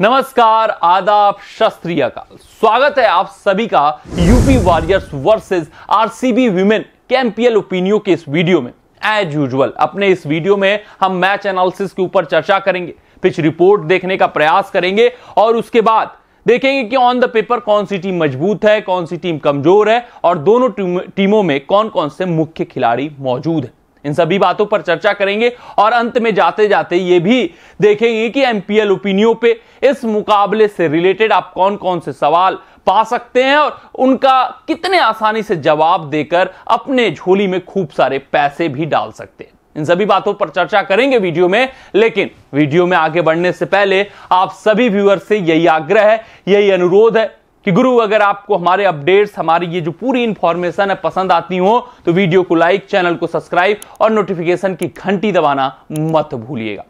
नमस्कार आदाब शास्त्रीय काल स्वागत है आप सभी का UP Warriors versus RCB women कैंपियल ओपिनियो के इस वीडियो में एज यूजुअल अपने इस वीडियो में हम मैच एनालिसिस के ऊपर चर्चा करेंगे पिच रिपोर्ट देखने का प्रयास करेंगे और उसके बाद देखेंगे कि ऑन द पेपर कौन सी टीम मजबूत है कौन सी टीम कमजोर है और दोनों टीमों में कौन कौन से मुख्य खिलाड़ी मौजूद है इन सभी बातों पर चर्चा करेंगे और अंत में जाते जाते ये भी देखेंगे कि एमपीएल ओपिनियो पे इस मुकाबले से रिलेटेड आप कौन कौन से सवाल पा सकते हैं और उनका कितने आसानी से जवाब देकर अपने झोली में खूब सारे पैसे भी डाल सकते हैं इन सभी बातों पर चर्चा करेंगे वीडियो में लेकिन वीडियो में आगे बढ़ने से पहले आप सभी व्यूअर्स से यही आग्रह है यही अनुरोध है कि गुरु अगर आपको हमारे अपडेट्स हमारी ये जो पूरी इंफॉर्मेशन है पसंद आती हो तो वीडियो को लाइक चैनल को सब्सक्राइब और नोटिफिकेशन की घंटी दबाना मत भूलिएगा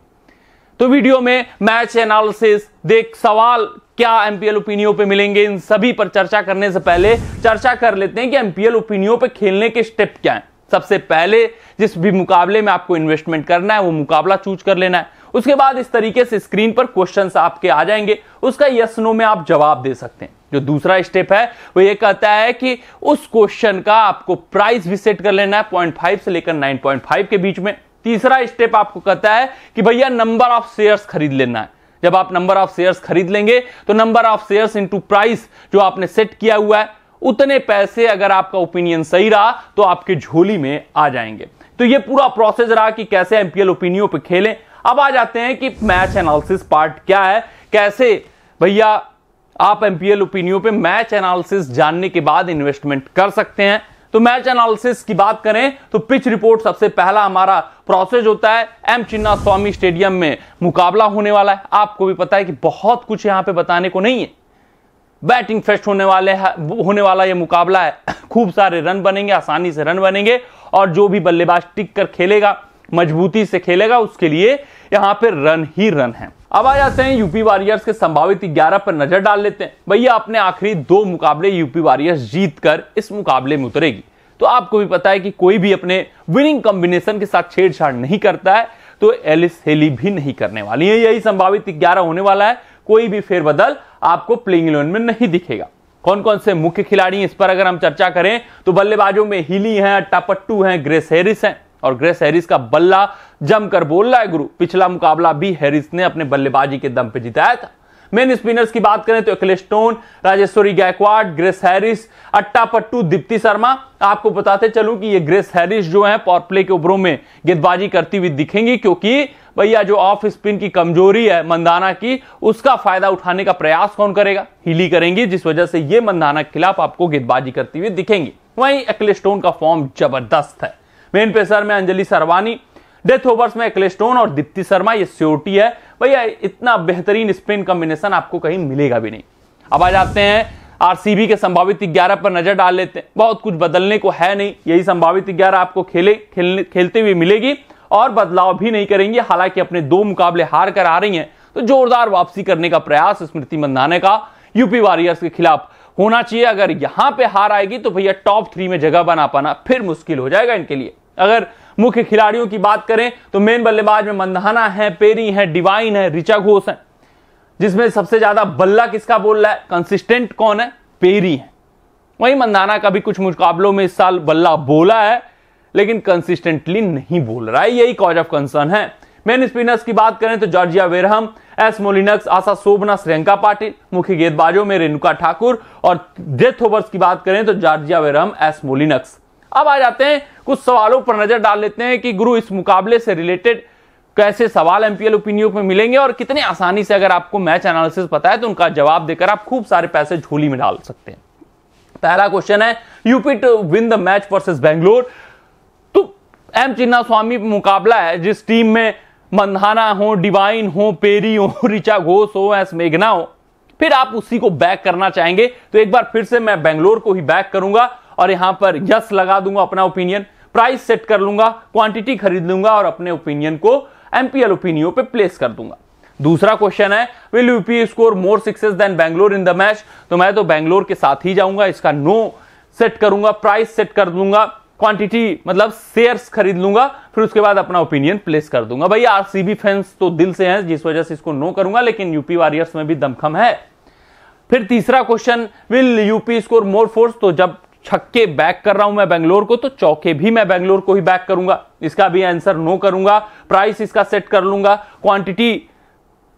तो वीडियो में मैच एनालिसिस देख सवाल क्या एमपीएल ओपिनियो पे मिलेंगे इन सभी पर चर्चा करने से पहले चर्चा कर लेते हैं कि एमपीएल ओपिनियो पे खेलने के स्टेप क्या है सबसे पहले जिस भी मुकाबले में आपको इन्वेस्टमेंट करना है वो मुकाबला चूज कर लेना है उसके बाद इस तरीके से स्क्रीन पर क्वेश्चंस आपके आ जाएंगे उसका यस नो में आप जवाब दे सकते हैं जो दूसरा स्टेप है वो ये कहता है कि उस क्वेश्चन का आपको प्राइस भी सेट कर लेना है पॉइंट फाइव से लेकर नाइन पॉइंट फाइव के बीच में तीसरा स्टेप आपको कहता है कि भैया नंबर ऑफ शेयर्स खरीद लेना है जब आप नंबर ऑफ शेयर्स खरीद लेंगे तो number of shares into price जो आपने सेट किया हुआ है उतने पैसे अगर आपका ओपिनियन सही रहा तो आपके झोली में आ जाएंगे तो ये पूरा प्रोसेस रहा कि कैसे एमपीएल ओपिनियो पे खेलें अब आ जाते हैं कि मैच एनालिसिस पार्ट क्या है कैसे भैया आप एमपीएल ओपिनियो पे मैच एनालिसिस जानने के बाद इन्वेस्टमेंट कर सकते हैं तो मैच एनालिसिस की बात करें तो पिच रिपोर्ट सबसे पहला हमारा प्रोसेस होता है एम चिन्ना स्वामी स्टेडियम में मुकाबला होने वाला है आपको भी पता है कि बहुत कुछ यहां पे बताने को नहीं है बैटिंग फेस्ट होने वाले होने वाला ये मुकाबला है खूब सारे रन बनेंगे आसानी से रन बनेंगे और जो भी बल्लेबाज टिक कर खेलेगा मजबूती से खेलेगा उसके लिए यहां पे रन ही रन है अब आ जाते हैं यूपी वॉरियर्स के संभावित 11 पर नजर डाल लेते हैं भैया अपने आखिरी दो मुकाबले यूपी वॉरियर्स जीत कर इस मुकाबले में उतरेगी तो आपको भी पता है कि कोई भी अपने विनिंग कॉम्बिनेशन के साथ छेड़छाड़ नहीं करता है तो एलिस हेली भी नहीं करने वाली है यही संभावित ग्यारह होने वाला है कोई भी फेरबदल आपको प्लेइंग इलेवन में नहीं दिखेगा कौन कौन से मुख्य खिलाड़ी इस पर अगर हम चर्चा करें तो बल्लेबाजों में हिली हैं टपट्टू हैं ग्रेस हैरिस हैं और ग्रेस हैरिस का बल्ला जमकर बोल रहा है गुरु पिछला मुकाबला भी हैरिस ने अपने बल्लेबाजी के दम पे जिताया था मेन स्पिनर्स की बात करें तो Akhilesh Rajeshwari Gayakwad Grace Harris Athapaththu Deepti Sharma आपको बताते चलूं कि ये ग्रेस हैरिस जो है पावर प्ले के ओवरों में गेंदबाजी करती हुई दिखेंगी क्योंकि भैया जो ऑफ स्पिन की कमजोरी है मंदाना की उसका फायदा उठाने का प्रयास कौन करेगा हिली करेंगी जिस वजह से ये मंदाना के खिलाफ आपको गेंदबाजी करती हुई दिखेंगी वहीं अखिलेश का फॉर्म जबरदस्त है मेन पेसर में अंजलि सरवानी डेथ ओवर्स में एक्लेस्टोन और दीप्ति शर्मा ये श्योरिटी है भैया इतना बेहतरीन स्पिन कॉम्बिनेशन आपको कहीं मिलेगा भी नहीं अब आ जाते हैं आरसीबी के संभावित ग्यारह पर नजर डाल लेते हैं बहुत कुछ बदलने को है नहीं यही संभावित ग्यारह आपको खेले खेलने खेलते हुए मिलेगी और बदलाव भी नहीं करेंगे हालांकि अपने दो मुकाबले हार कर आ रही हैं तो जोरदार वापसी करने का प्रयास स्मृति मंदाना का यूपी वॉरियर्स के खिलाफ होना चाहिए अगर यहां पे हार आएगी तो भैया टॉप थ्री में जगह बना पाना फिर मुश्किल हो जाएगा इनके लिए अगर मुख्य खिलाड़ियों की बात करें तो मेन बल्लेबाज में मंदहाना है पेरी है डिवाइन है रिचा घोष है जिसमें सबसे ज्यादा बल्ला किसका बोल रहा है कंसिस्टेंट कौन है पेरी है वहीं मंदाना का भी कुछ मुकाबलों में इस साल बल्ला बोला है लेकिन कंसिस्टेंटली नहीं बोल रहा है यही कॉज ऑफ कंसर्न है मेन स्पिनर्स की बात करें तो Georgia Wareham S Molineux Asha Sobhana Shreyanka Patil मुख्य गेंदबाजों में रेणुका ठाकुर और डेथ ओवर्स की बात करें तो जॉर्जिया वेरहम एस मोलिनक्स अब आ जाते हैं कुछ सवालों पर नजर डाल लेते हैं कि गुरु इस मुकाबले से रिलेटेड कैसे सवाल एमपीएल ओपिनियो में मिलेंगे और कितने आसानी से अगर आपको मैच एनालिसिस पता है तो उनका जवाब देकर आप खूब सारे पैसे झोली में डाल सकते हैं पहला क्वेश्चन है UP to win the match versus Bangalore तो एम चिन्ना स्वामी मुकाबला है जिस टीम में मंधाना हो डिवाइन हो पेरी हो रिचा घोष हो एस मेघना हो फिर आप उसी को बैक करना चाहेंगे तो एक बार फिर से मैं बेंगलोर को ही बैक करूंगा और यहां पर यस लगा दूंगा अपना ओपिनियन प्राइस सेट कर लूंगा क्वांटिटी खरीद लूंगा और अपने ओपिनियन को एमपीएल ओपिनियो पे प्लेस कर दूंगा दूसरा क्वेश्चन है will UP score more sixes than Bangalore in the match तो मैं तो बैंगलोर के साथ ही जाऊंगा इसका नो सेट करूंगा प्राइस सेट कर दूंगा क्वांटिटी मतलब शेयर्स खरीद लूंगा फिर उसके बाद अपना ओपिनियन प्लेस कर दूंगा भाई आरसीबी फैंस तो दिल से हैं जिस वजह से इसको नो करूंगा लेकिन यूपी वॉरियर्स में भी दमखम है फिर तीसरा question will UP score more fours तो जब छक्के बैक कर रहा हूं मैं बैंगलोर को तो चौके भी मैं बैंगलोर को ही बैक करूंगा इसका भी आंसर नो करूंगा प्राइस इसका सेट कर लूंगा क्वांटिटी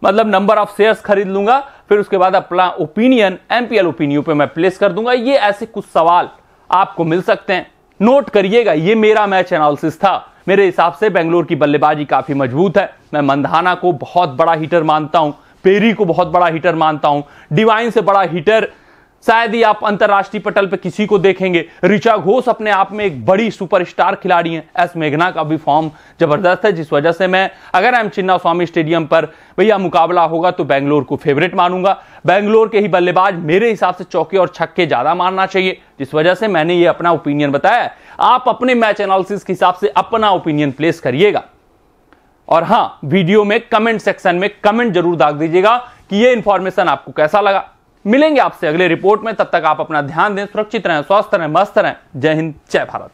मतलब नंबर ऑफ शेयर्स खरीद लूंगा फिर उसके बाद अपना ओपिनियन एमपीएल ओपिनियन पे मैं प्लेस कर दूंगा ये ऐसे कुछ सवाल आपको मिल सकते हैं नोट करिएगा ये मेरा मैच एनालिसिस था मेरे हिसाब से बेंगलोर की बल्लेबाजी काफी मजबूत है मैं मंदाना को बहुत बड़ा हीटर मानता हूं पेरी को बहुत बड़ा हीटर मानता हूं डिवाइन से बड़ा हीटर शायद ही आप अंतर्राष्ट्रीय पटल पर किसी को देखेंगे ऋचा घोष अपने आप में एक बड़ी सुपरस्टार खिलाड़ी हैं एस मेघना का भी फॉर्म जबरदस्त है जिस वजह से मैं अगर एम चिन्ना स्वामी स्टेडियम पर भैया मुकाबला होगा तो बैंगलोर को फेवरेट मानूंगा बैंगलोर के ही बल्लेबाज मेरे हिसाब से चौके और छक्के ज्यादा मारना चाहिए जिस वजह से मैंने ये अपना ओपिनियन बताया आप अपने मैच एनालिसिस के हिसाब से अपना ओपिनियन प्लेस करिएगा और हां वीडियो में कमेंट सेक्शन में कमेंट जरूर दाग दीजिएगा कि यह इंफॉर्मेशन आपको कैसा लगा मिलेंगे आपसे अगले रिपोर्ट में तब तक आप अपना ध्यान दें सुरक्षित रहें स्वस्थ रहें मस्त रहें जय हिंद जय भारत